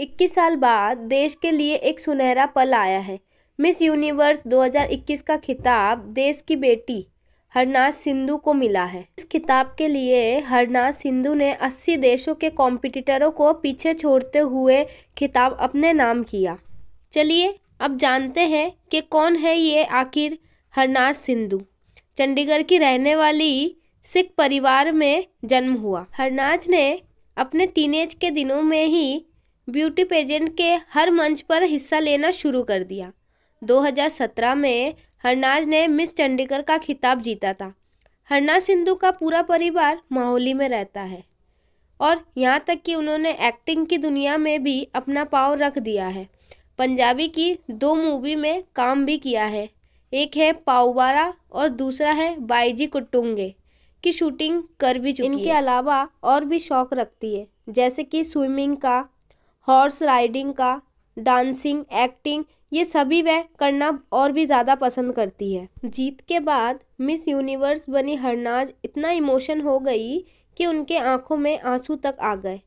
इक्कीस साल बाद देश के लिए एक सुनहरा पल आया है मिस यूनिवर्स 2021 का खिताब देश की बेटी हरनाज सिंधु को मिला है इस खिताब के लिए हरनाज सिंधु ने 80 देशों के कॉम्पिटिटरों को पीछे छोड़ते हुए खिताब अपने नाम किया चलिए अब जानते हैं कि कौन है ये आखिर हरनाज सिंधु चंडीगढ़ की रहने वाली सिख परिवार में जन्म हुआ हरनाज ने अपने टीनेज के दिनों में ही ब्यूटी पेजेंट के हर मंच पर हिस्सा लेना शुरू कर दिया 2017 में हरनाज ने मिस चंडीगढ़ का खिताब जीता था हरनाज सिंधु का पूरा परिवार माहौली में रहता है और यहाँ तक कि उन्होंने एक्टिंग की दुनिया में भी अपना पाँव रख दिया है पंजाबी की दो मूवी में काम भी किया है एक है पाओबारा और दूसरा है बाईजी कुट्टुंगे की शूटिंग कर भी चुकी इनके अलावा और भी शौक रखती है जैसे कि स्विमिंग का हॉर्स राइडिंग का डांसिंग एक्टिंग ये सभी वह करना और भी ज़्यादा पसंद करती है जीत के बाद मिस यूनिवर्स बनी हरनाज इतना इमोशन हो गई कि उनके आंखों में आंसू तक आ गए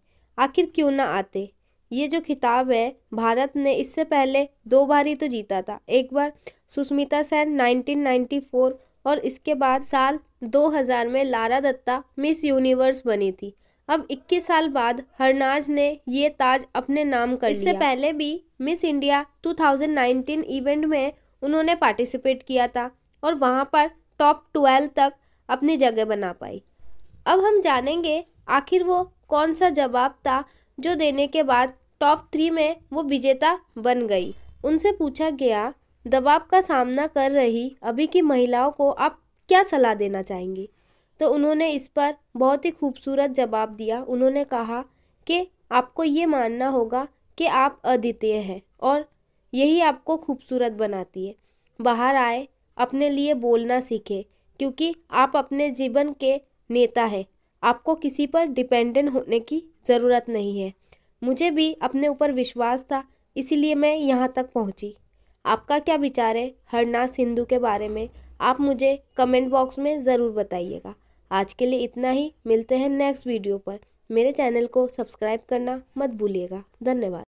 आखिर क्यों ना आते ये जो खिताब है भारत ने इससे पहले दो बार ही तो जीता था एक बार सुष्मिता सेन 1994 और इसके बाद साल 2000 में लारा दत्ता मिस यूनिवर्स बनी थी अब 21 साल बाद हरनाज ने ये ताज अपने नाम कर इससे लिया। पहले भी मिस इंडिया 2019 इवेंट में उन्होंने पार्टिसिपेट किया था और वहाँ पर टॉप ट्वेल्व तक अपनी जगह बना पाई अब हम जानेंगे आखिर वो कौन सा जवाब था जो देने के बाद टॉप थ्री में वो विजेता बन गई उनसे पूछा गया दबाव का सामना कर रही अभी की महिलाओं को आप क्या सलाह देना चाहेंगी तो उन्होंने इस पर बहुत ही खूबसूरत जवाब दिया उन्होंने कहा कि आपको ये मानना होगा कि आप अद्वितीय हैं और यही आपको खूबसूरत बनाती है बाहर आए अपने लिए बोलना सीखें क्योंकि आप अपने जीवन के नेता हैं आपको किसी पर डिपेंडेंट होने की ज़रूरत नहीं है मुझे भी अपने ऊपर विश्वास था इसीलिए मैं यहाँ तक पहुँची आपका क्या विचार है हरनाथ सिंधु के बारे में आप मुझे कमेंट बॉक्स में ज़रूर बताइएगा आज के लिए इतना ही मिलते हैं नेक्स्ट वीडियो पर मेरे चैनल को सब्सक्राइब करना मत भूलिएगा धन्यवाद